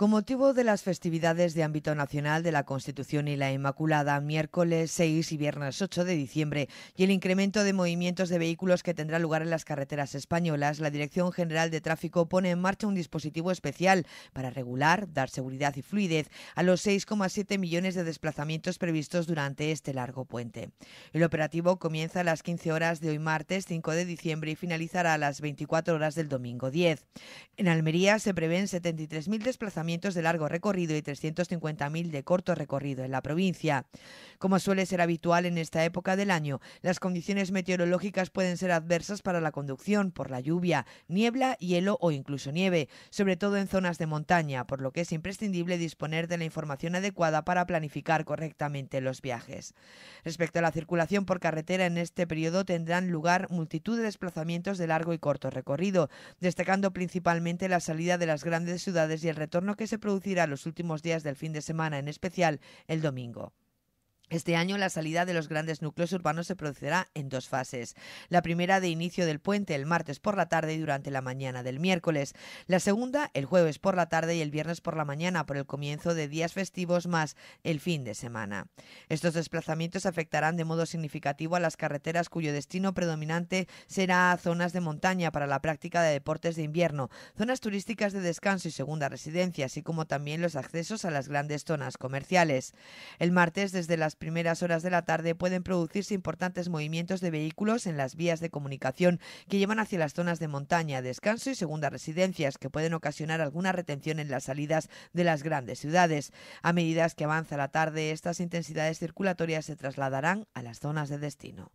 Con motivo de las festividades de ámbito nacional de la Constitución y la Inmaculada, miércoles 6 y viernes 8 de diciembre, y el incremento de movimientos de vehículos que tendrá lugar en las carreteras españolas, la Dirección General de Tráfico pone en marcha un dispositivo especial para regular, dar seguridad y fluidez a los 6,7 millones de desplazamientos previstos durante este largo puente. El operativo comienza a las 15 horas de hoy martes 5 de diciembre y finalizará a las 24 horas del domingo 10. En Almería se prevén 73.000 desplazamientos de largo recorrido y 350.000 de corto recorrido en la provincia. Como suele ser habitual en esta época del año, las condiciones meteorológicas pueden ser adversas para la conducción por la lluvia, niebla, hielo o incluso nieve, sobre todo en zonas de montaña, por lo que es imprescindible disponer de la información adecuada para planificar correctamente los viajes. Respecto a la circulación por carretera en este periodo tendrán lugar multitud de desplazamientos de largo y corto recorrido, destacando principalmente la salida de las grandes ciudades y el retorno que se producirá los últimos días del fin de semana, en especial el domingo. Este año la salida de los grandes núcleos urbanos se producirá en dos fases. La primera de inicio del puente el martes por la tarde y durante la mañana del miércoles. La segunda el jueves por la tarde y el viernes por la mañana por el comienzo de días festivos más el fin de semana. Estos desplazamientos afectarán de modo significativo a las carreteras cuyo destino predominante será zonas de montaña para la práctica de deportes de invierno, zonas turísticas de descanso y segunda residencia, así como también los accesos a las grandes zonas comerciales. El martes desde las primeras horas de la tarde pueden producirse importantes movimientos de vehículos en las vías de comunicación que llevan hacia las zonas de montaña, descanso y segundas residencias, que pueden ocasionar alguna retención en las salidas de las grandes ciudades. A medida que avanza la tarde, estas intensidades circulatorias se trasladarán a las zonas de destino.